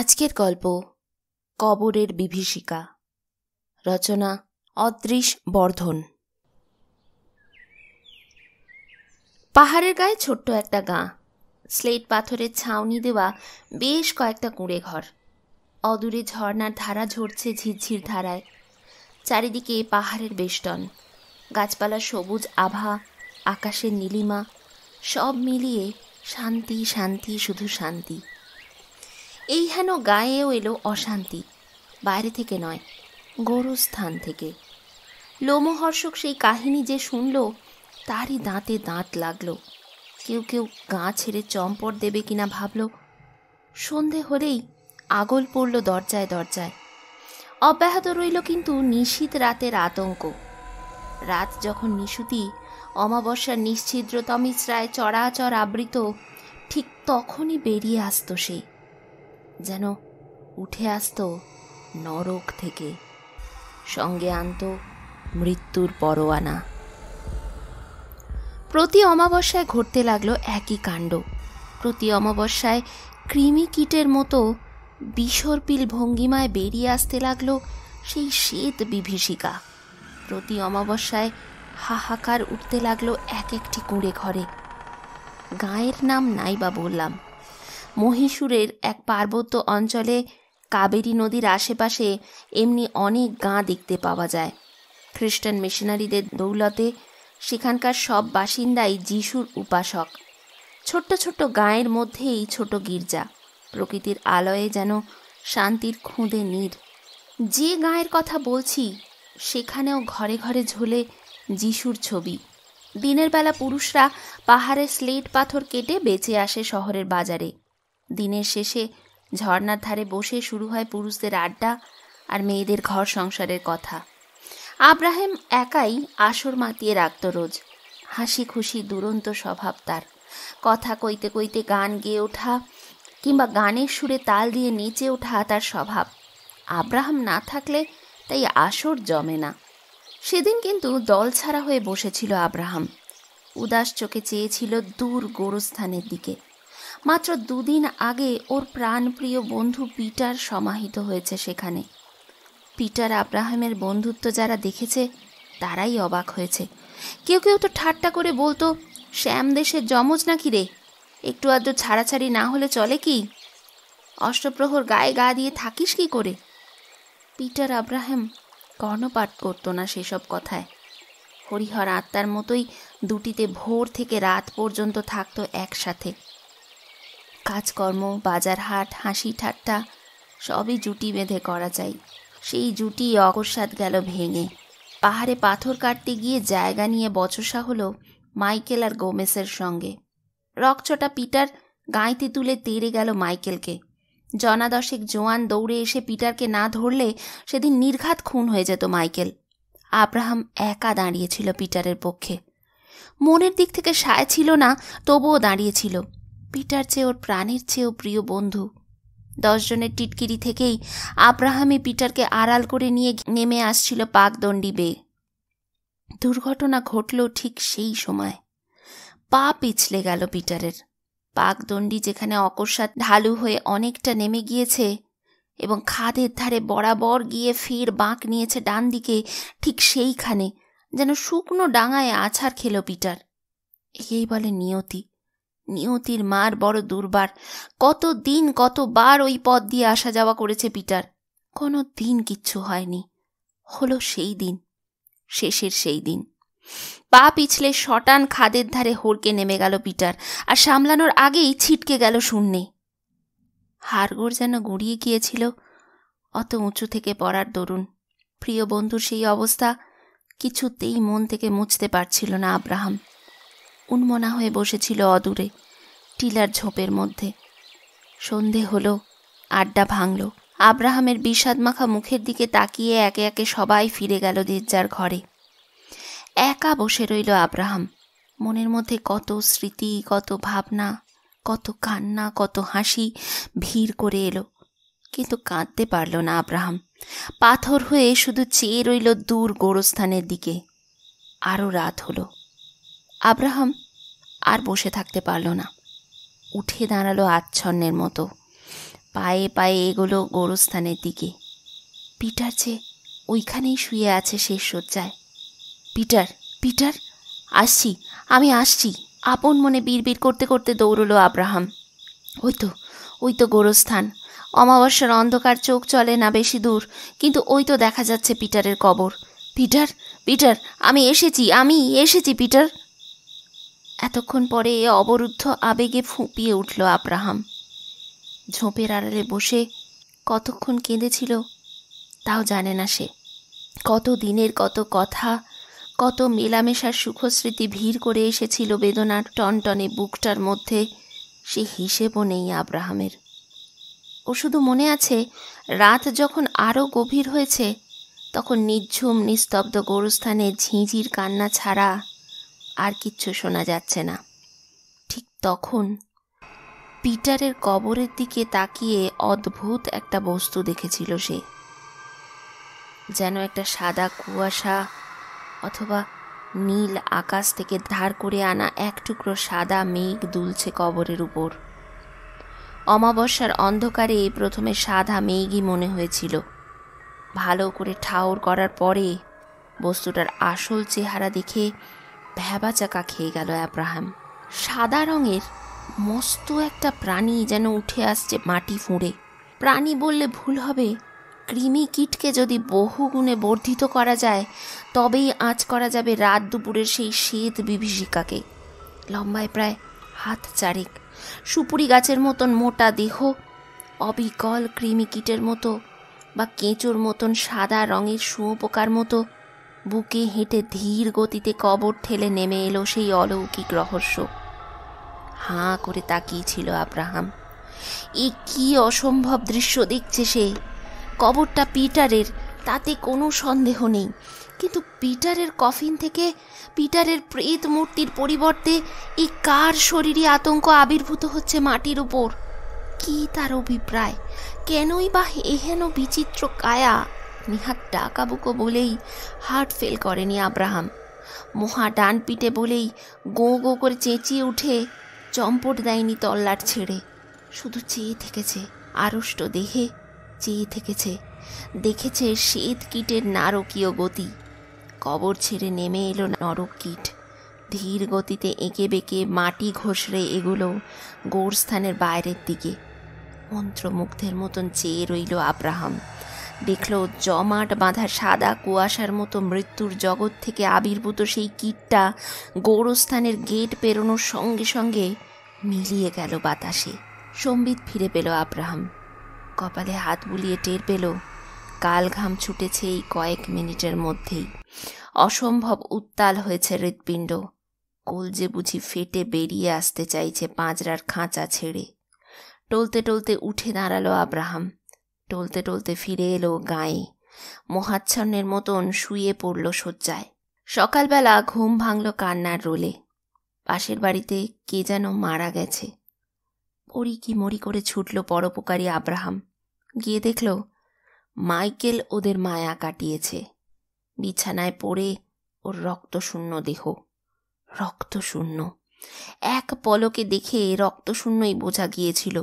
আজকের গল্প কবরের বিভীষিকা রচনা অদৃশ বর্ধন পাহাড়ের গায়ে ছোট্ট একটা গাঁ স্লেট পাথরের ছাউনি দেওয়া বেশ কয়েকটা কুঁড়ে ঘর অদূরে ঝর্নার ধারা ঝরছে ঝিরঝির ধারায় চারিদিকে পাহাড়ের বেষ্টন গাছপালা সবুজ আভা আকাশের নীলিমা সব মিলিয়ে শান্তি শান্তি শুধু শান্তি এই হেন গায়েও এলো অশান্তি বাইরে থেকে নয় স্থান থেকে লোমহর্ষক সেই কাহিনী যে শুনল তারই দাঁতে দাঁত লাগলো কেউ কেউ গা ছেড়ে চম্পট দেবে কিনা ভাবল সন্ধে হলেই আগল পড়ল দরজায় দরজায় অব্যাহত রইল কিন্তু নিশীত রাতের আতঙ্ক রাত যখন নিশুতি অমাবস্যার নিশ্ছিদ্রতমিশ্রায় চড়াচর আবৃত ঠিক তখনই বেরিয়ে আসত সে যেন উঠে আসত নরক থেকে সঙ্গে আনত মৃত্যুর পরোয়ানা প্রতি অমাবস্যায় ঘটতে লাগলো একই কাণ্ড প্রতি অমাবস্যায় কৃমি কীটের মতো বিসর্পিল ভঙ্গিমায় বেরিয়ে আসতে লাগলো সেই শ্বেত বিভীষিকা প্রতি অমাবস্যায় হাহাকার উঠতে লাগলো এক একটি কুঁড়ে ঘরে গাঁয়ের নাম নাই বা বললাম মহীশূরের এক পার্বত্য অঞ্চলে কাবেরী নদীর আশেপাশে এমনি অনেক গাঁ দেখতে পাওয়া যায় খ্রিস্টান মিশনারিদের দৌলতে সেখানকার সব বাসিন্দাই যিশুর উপাসক ছোট্ট ছোট্ট গাঁয়ের মধ্যেই ছোট গির্জা প্রকৃতির আলয়ে যেন শান্তির খুঁদে নীর যে গাঁয়ের কথা বলছি সেখানেও ঘরে ঘরে ঝোলে যিশুর ছবি দিনের বেলা পুরুষরা পাহাড়ে স্লেট পাথর কেটে বেঁচে আসে শহরের বাজারে দিনের শেষে ঝর্নার ধারে বসে শুরু হয় পুরুষদের আড্ডা আর মেয়েদের ঘর সংসারের কথা আব্রাহেম একাই আসর মাতিয়ে রাখত রোজ হাসি খুশি দুরন্ত স্বভাব তার কথা কইতে কইতে গান গেয়ে ওঠা কিংবা গানের সুরে তাল দিয়ে নেচে ওঠা তার স্বভাব আব্রাহাম না থাকলে তাই আসর জমে না সেদিন কিন্তু দল ছাড়া হয়ে বসেছিল আব্রাহাম উদাস চোখে চেয়েছিল দূর গোরস্থানের দিকে মাত্র দুদিন আগে ওর প্রাণপ্রিয় বন্ধু পিটার সমাহিত হয়েছে সেখানে পিটার আব্রাহামের বন্ধুত্ব যারা দেখেছে তারাই অবাক হয়েছে কেউ কেউ তো ঠাট্টা করে বলতো শ্যাম দেশের জমজ নাকি রে একটু আধটু ছাড়াছাড়ি না হলে চলে কি অষ্টপ্রহর গায়ে গা দিয়ে থাকিস কি করে পিটার আব্রাহাম কর্ণপাত করতো না সেসব কথায় হরিহর আত্মার মতোই দুটিতে ভোর থেকে রাত পর্যন্ত থাকতো একসাথে কাজকর্ম বাজার হাট হাসি ঠাট্টা সবই জুটি বেঁধে করা চাই সেই জুটি অকস্মাত গেল ভেঙে পাহাড়ে পাথর কাটতে গিয়ে জায়গা নিয়ে বচসা হলো মাইকেল আর গোমেসের সঙ্গে রকছটা পিটার গাঁইতে তুলে তেড়ে গেল মাইকেলকে জনাদশেক জোয়ান দৌড়ে এসে পিটারকে না ধরলে সেদিন নির্ঘাত খুন হয়ে যেত মাইকেল আব্রাহাম একা দাঁড়িয়েছিল পিটারের পক্ষে মনের দিক থেকে সায় ছিল না তবুও দাঁড়িয়েছিল পিটার চেয়ে ওর প্রাণের চেয়েও প্রিয় বন্ধু দশজনের টিটকিরি থেকেই আব্রাহামে পিটারকে আড়াল করে নিয়ে নেমে আসছিল পাকদণ্ডী বে দুর্ঘটনা ঘটল ঠিক সেই সময় পা পিছলে গেল পিটারের পাকদণ্ডী যেখানে অকস্মাত ঢালু হয়ে অনেকটা নেমে গিয়েছে এবং খাদের ধারে বরাবর গিয়ে ফের বাঁক নিয়েছে ডান দিকে ঠিক সেইখানে যেন শুকনো ডাঙায় আছাড় খেল পিটার একেই বলে নিয়তি নিয়তির মার বড় দুর্বার কত দিন কতবার ওই পথ দিয়ে আসা যাওয়া করেছে পিটার কোনো দিন কিচ্ছু হয়নি হলো সেই দিন শেষের সেই দিন পা পিছলে শটান খাদের ধারে হড়কে নেমে গেল পিটার আর সামলানোর আগেই ছিটকে গেল শূন্যে হাড়গোড় যেন গড়িয়ে গিয়েছিল অত উঁচু থেকে পড়ার দরুন প্রিয় বন্ধুর সেই অবস্থা কিছুতেই মন থেকে মুছতে পারছিল না আব্রাহাম উন্মনা হয়ে বসেছিল অদূরে টিলার ঝোপের মধ্যে সন্ধে হলো আড্ডা ভাঙল আব্রাহামের বিষাদমাখা মুখের দিকে তাকিয়ে একে একে সবাই ফিরে গেল দিজ্জার ঘরে একা বসে রইল আব্রাহাম মনের মধ্যে কত স্মৃতি কত ভাবনা কত কান্না কত হাসি ভিড় করে এলো কিন্তু কাঁদতে পারল না আব্রাহাম পাথর হয়ে শুধু চেয়ে রইল দূর গোরস্থানের দিকে আরও রাত হলো আব্রাহাম আর বসে থাকতে পারল না উঠে দাঁড়ালো আচ্ছন্নের মতো পায়ে পায়ে এগোলো গোরস্থানের দিকে পিটার যে ওইখানেই শুয়ে আছে শেষ শয্যায় পিটার পিটার আসছি আমি আসছি আপন মনে বিড় করতে করতে দৌড়লো আব্রাহাম ওই তো ওই তো গোরস্থান অমাবস্যার অন্ধকার চোখ চলে না বেশি দূর কিন্তু ওই তো দেখা যাচ্ছে পিটারের কবর পিটার পিটার আমি এসেছি আমি এসেছি পিটার এতক্ষণ পরে এ অবরুদ্ধ আবেগে ফুঁপিয়ে উঠল আব্রাহাম ঝোপের আড়ালে বসে কতক্ষণ কেঁদেছিল তাও জানে না সে কত দিনের কত কথা কত মেলামেশার সুখস্মৃতি ভিড় করে এসেছিল বেদনার টনটনে বুকটার মধ্যে সে হিসেবও নেই আব্রাহামের ও শুধু মনে আছে রাত যখন আরও গভীর হয়েছে তখন নিঝুম নিস্তব্ধ গোরস্থানে ঝিঁঝির কান্না ছাড়া আর কিচ্ছু শোনা যাচ্ছে না ঠিক তখন পিটারের কবরের দিকে তাকিয়ে অদ্ভুত একটা বস্তু দেখেছিল সে যেন একটা সাদা কুয়াশা অথবা নীল আকাশ থেকে ধার করে আনা এক টুকরো সাদা মেঘ দুলছে কবরের উপর অমাবস্যার অন্ধকারে প্রথমে সাদা মেঘই মনে হয়েছিল ভালো করে ঠাউর করার পরে বস্তুটার আসল চেহারা দেখে চাকা খেয়ে গেল অ্যাব্রাহাম সাদা রঙের মস্ত একটা প্রাণী যেন উঠে আসছে মাটি ফুঁড়ে প্রাণী বললে ভুল হবে কৃমি কীটকে যদি বহুগুণে বর্ধিত করা যায় তবেই আঁচ করা যাবে রাত দুপুরের সেই শ্বেত বিভীষিকাকে লম্বায় প্রায় হাত চারেক সুপুরি গাছের মতন মোটা দেহ অবিকল কৃমি কীটের মতো বা কেঁচোর মতন সাদা রঙের শুঁয়োপোকার মতো বুকে হেঁটে ধীর গতিতে কবর ঠেলে নেমে এলো সেই অলৌকিক রহস্য হাঁ করে তাকিয়েছিল আব্রাহাম এ কি অসম্ভব দৃশ্য দেখছে সে কবরটা পিটারের তাতে কোনো সন্দেহ নেই কিন্তু পিটারের কফিন থেকে পিটারের প্রেত মূর্তির পরিবর্তে এই কার শরীরে আতঙ্ক আবির্ভূত হচ্ছে মাটির উপর কি তার অভিপ্রায় কেনই বা এহেন বিচিত্র কায়া নেহাত ডাকাবুকো বলেই হার্ট ফেল করেনি আব্রাহাম মহা ডান পিটে বলেই গো গো করে চেঁচিয়ে উঠে চম্পট দেয়নি তল্লাট ছেড়ে শুধু চেয়ে থেকেছে আড়ষ্ট দেহে চেয়ে থেকেছে দেখেছে শ্বেত কীটের নারকীয় গতি কবর ছেড়ে নেমে এলো নরক কীট ধীর গতিতে এঁকে বেঁকে মাটি ঘষড়ে এগুলো গোরস্থানের বাইরের দিকে মন্ত্রমুগ্ধের মতন চেয়ে রইল আব্রাহাম দেখল জমাট বাঁধা সাদা কুয়াশার মতো মৃত্যুর জগৎ থেকে আবির্ভূত সেই কীটটা গৌরস্থানের গেট পেরোনোর সঙ্গে সঙ্গে মিলিয়ে গেল বাতাসে সম্বিত ফিরে পেল আব্রাহাম কপালে হাত বুলিয়ে টের পেল কাল ঘাম ছুটেছে এই কয়েক মিনিটের মধ্যেই অসম্ভব উত্তাল হয়েছে হৃৎপিণ্ড কোল যে বুঝি ফেটে বেরিয়ে আসতে চাইছে পাঁচরার খাঁচা ছেড়ে টলতে টলতে উঠে দাঁড়ালো আব্রাহাম টলতে টলতে ফিরে এলো গায়ে মহাচ্ছন্নের মতন শুয়ে পড়ল শয্যায় সকালবেলা ঘুম ভাঙল কান্নার রোলে পাশের বাড়িতে কে যেন মারা গেছে পড়ি কি মরি করে ছুটল পরোপকারী আব্রাহাম গিয়ে দেখল মাইকেল ওদের মায়া কাটিয়েছে বিছানায় পড়ে ওর রক্তশূন্য দেহ রক্তশূন্য এক পলকে দেখে রক্তশূন্যই বোঝা গিয়েছিল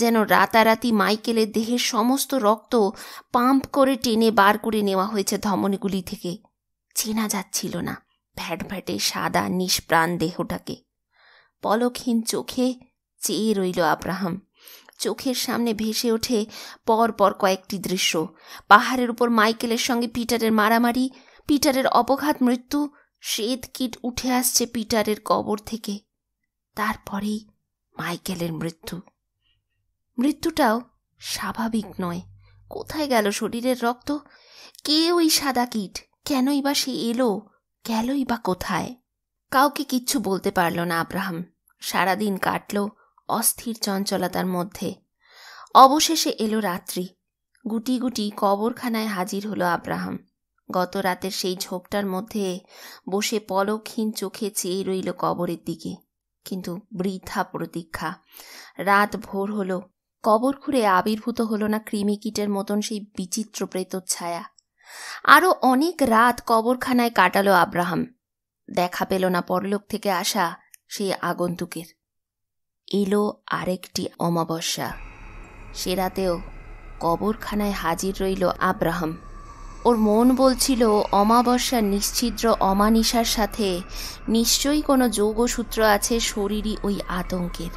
যেন রাতারাতি মাইকেলের দেহের সমস্ত রক্ত পাম্প করে টেনে বার করে নেওয়া হয়েছে ধমনীগুলি থেকে চেনা যাচ্ছিল না ভ্যাটে সাদা নিষ্প্রাণ দেহটাকে পলকহীন চোখে চেয়ে রইল আব্রাহাম চোখের সামনে ভেসে ওঠে পর পর কয়েকটি দৃশ্য পাহাড়ের উপর মাইকেলের সঙ্গে পিটারের মারামারি পিটারের অপঘাত মৃত্যু শ্বেত কীট উঠে আসছে পিটারের কবর থেকে তারপরেই মাইকেলের মৃত্যু মৃত্যুটাও স্বাভাবিক নয় কোথায় গেল শরীরের রক্ত কে ওই সাদা কীট কেনই বা সে এলো গেলই বা কোথায় কাউকে কিচ্ছু বলতে পারল না আব্রাহাম সারাদিন কাটল অস্থির চঞ্চলতার মধ্যে অবশেষে এলো রাত্রি গুটি গুটি কবরখানায় হাজির হলো আব্রাহাম গত রাতের সেই ঝোপটার মধ্যে বসে পলকহীন চোখে চেয়ে রইল কবরের দিকে কিন্তু বৃথা প্রতীক্ষা রাত ভোর হলো কবর খুঁড়ে আবির্ভূত হলো না কৃমিকীটের মতন সেই বিচিত্র প্রেতর ছায়া আরও অনেক রাত কবরখানায় কাটালো আব্রাহাম দেখা পেল না পরলোক থেকে আসা সেই আগন্তুকের এলো আরেকটি অমাবস্যা সে রাতেও কবরখানায় হাজির রইল আব্রাহাম ওর মন বলছিল অমাবস্যার নিশ্ছিদ্র অমানিসার সাথে নিশ্চয়ই কোনো যোগসূত্র আছে শরীরই ওই আতঙ্কের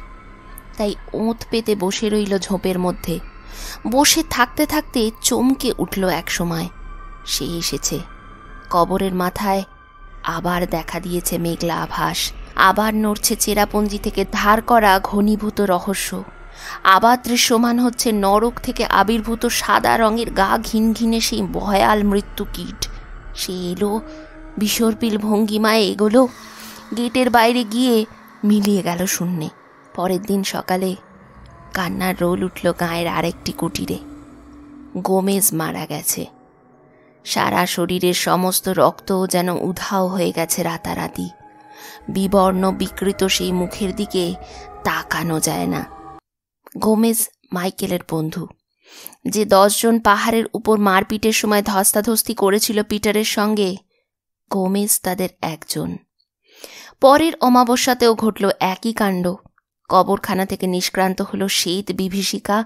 তাই ওঁত পেতে বসে রইল ঝোপের মধ্যে বসে থাকতে থাকতে চমকে উঠল এক সময় সে এসেছে কবরের মাথায় আবার দেখা দিয়েছে মেঘলা আভাস আবার নড়ছে চেরাপুঞ্জি থেকে ধার করা ঘনীভূত রহস্য আবার দৃশ্যমান হচ্ছে নরক থেকে আবির্ভূত সাদা রঙের গা ঘিন ঘিনে সেই ভয়াল মৃত্যু কীট সে এলো বিসর্পিল ভঙ্গিমায় এগোলো গেটের বাইরে গিয়ে মিলিয়ে গেল শূন্যে পরের দিন সকালে কান্নার রোল উঠল গায়ের আরেকটি কুটিরে গোমেজ মারা গেছে সারা শরীরের সমস্ত রক্ত যেন উধাও হয়ে গেছে রাতারাতি বিবর্ণ বিকৃত সেই মুখের দিকে তাকানো যায় না গোমেজ মাইকেলের বন্ধু যে দশজন পাহাড়ের উপর মারপিটের সময় ধস্তাধস্তি করেছিল পিটারের সঙ্গে গোমেজ তাদের একজন পরের অমাবস্যাতেও ঘটল একই কাণ্ড কবরখানা থেকে নিষ্ক্রান্ত হল শ্বেত বিভীষিকা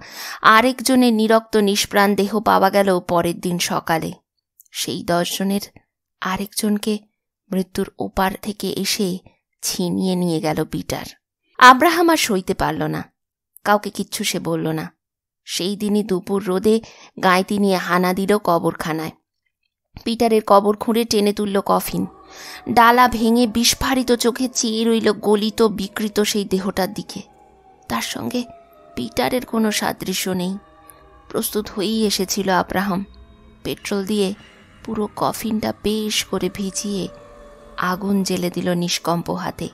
আরেকজনের নিরক্ত নিষ্প্রাণ দেহ পাওয়া গেল পরের দিন সকালে সেই দশজনের আরেকজনকে মৃত্যুর ওপার থেকে এসে ছিনিয়ে নিয়ে গেল পিটার আব্রাহাম আর সইতে পারল না কাউকে কিচ্ছু সে বলল না সেই দিনই দুপুর রোদে গাঁয়তি নিয়ে হানা দিল কবরখানায় পিটারের কবর খুঁড়ে টেনে তুলল কফিন ডালা ভেঙে বিস্ফারিত চোখে চেয়ে রইল গলিত বিকৃত সেই দেহটার দিকে তার সঙ্গে পিটারের কোনো সাদৃশ্য নেই প্রস্তুত হয়েই এসেছিল আব্রাহাম পেট্রোল দিয়ে পুরো কফিনটা বেশ করে ভিজিয়ে আগুন জেলে দিল নিষ্কম্প হাতে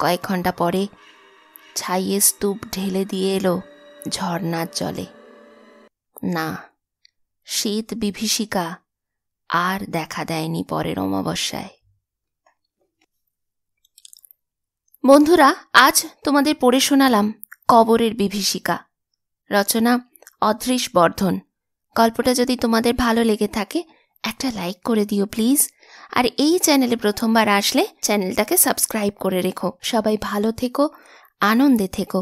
কয়েক ঘন্টা পরে ছাইয়ে স্তূপ ঢেলে দিয়ে এলো ঝর্নার জলে না শীত বিভীষিকা আর দেখা দেয়নি পরের অমাবস্যায় বন্ধুরা আজ তোমাদের পড়ে শোনালাম কবরের বিভীষিকা রচনা অদৃশ বর্ধন গল্পটা যদি তোমাদের ভালো লেগে থাকে একটা লাইক করে দিও প্লিজ আর এই চ্যানেলে প্রথমবার আসলে চ্যানেলটাকে সাবস্ক্রাইব করে রেখো সবাই ভালো থেকো আনন্দে থেকো